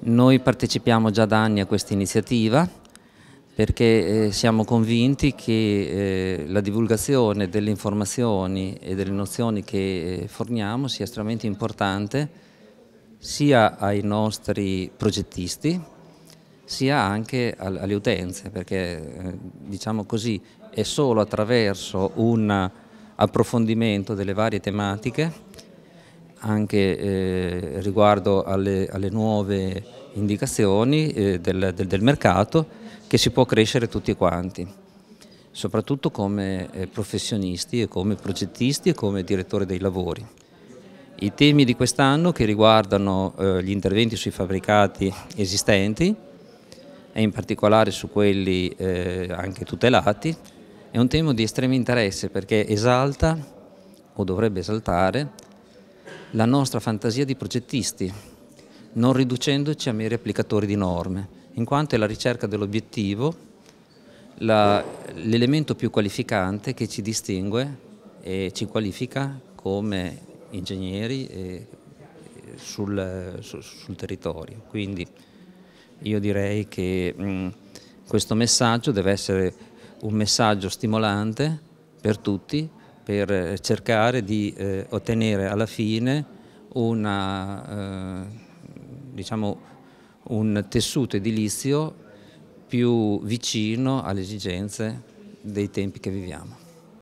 Noi partecipiamo già da anni a questa iniziativa perché eh, siamo convinti che eh, la divulgazione delle informazioni e delle nozioni che eh, forniamo sia estremamente importante sia ai nostri progettisti sia anche alle utenze perché diciamo così è solo attraverso un approfondimento delle varie tematiche anche eh, riguardo alle, alle, nuove indicazioni eh, del, del, del, mercato che si può crescere tutti quanti, soprattutto come eh, professionisti e come progettisti e come direttore dei lavori. I temi di quest'anno che riguardano eh, gli interventi sui fabbricati esistenti e in particolare su quelli eh, anche tutelati è un tema di estremo interesse perché esalta o dovrebbe esaltare la nostra fantasia di progettisti, non riducendoci a meri applicatori di norme, in quanto è la ricerca dell'obiettivo l'elemento più qualificante che ci distingue e ci qualifica come ingegneri sul, sul, sul territorio. Quindi io direi che mh, questo messaggio deve essere un messaggio stimolante per tutti per eh, cercare di eh, ottenere alla fine una, eh, diciamo, un tessuto edilizio più vicino alle esigenze dei tempi che viviamo.